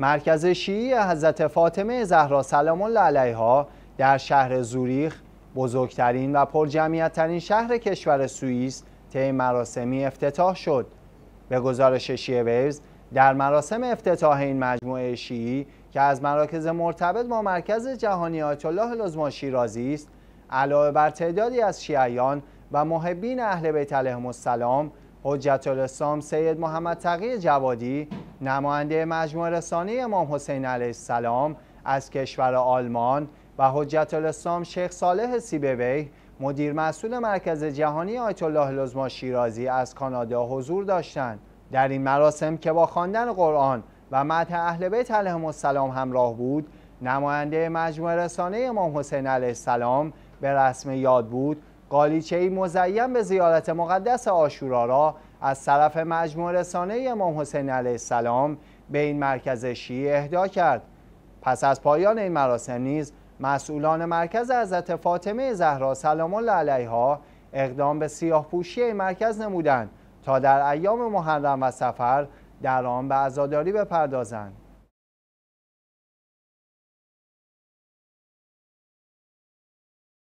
مرکز شیعی حضرت فاطمه زهرا سلام الله علیها در شهر زوریخ بزرگترین و ترین شهر کشور سوئیس طی مراسمی افتتاح شد به گزارش شیعه ویوز در مراسم افتتاح این مجموعه شیعی که از مراکز مرتبط با مرکز جهانی آیت الله لزما شیرازی است علاوه بر تعدادی از شیعیان و محبین اهل بیت علیهم السلام حجت الاسلام سید محمد تقی جوادی نماینده مجموعه رسانه امام حسین علیه السلام از کشور آلمان و حجت الاسلام شیخ صالح سیبوی مدیر مسئول مرکز جهانی آیت الله لزما شیرازی از کانادا حضور داشتند در این مراسم که با خواندن قرآن و مده اهل بیت علیهم السلام همراه بود نماینده مجموعه رسانه امام حسین علیه السلام به رسم یاد بود ای مزین به زیارت مقدس آشورا را از طرف مجموع رسانه امام حسین علیه السلام به این مرکز شیعه اهدا کرد پس از پایان این مراسم نیز مسئولان مرکز حضرت فاطمه زهرا سلام الله علیها اقدام به سیاه پوشی این مرکز نمودند تا در ایام محرم و سفر در آن به عزاداری بپردازند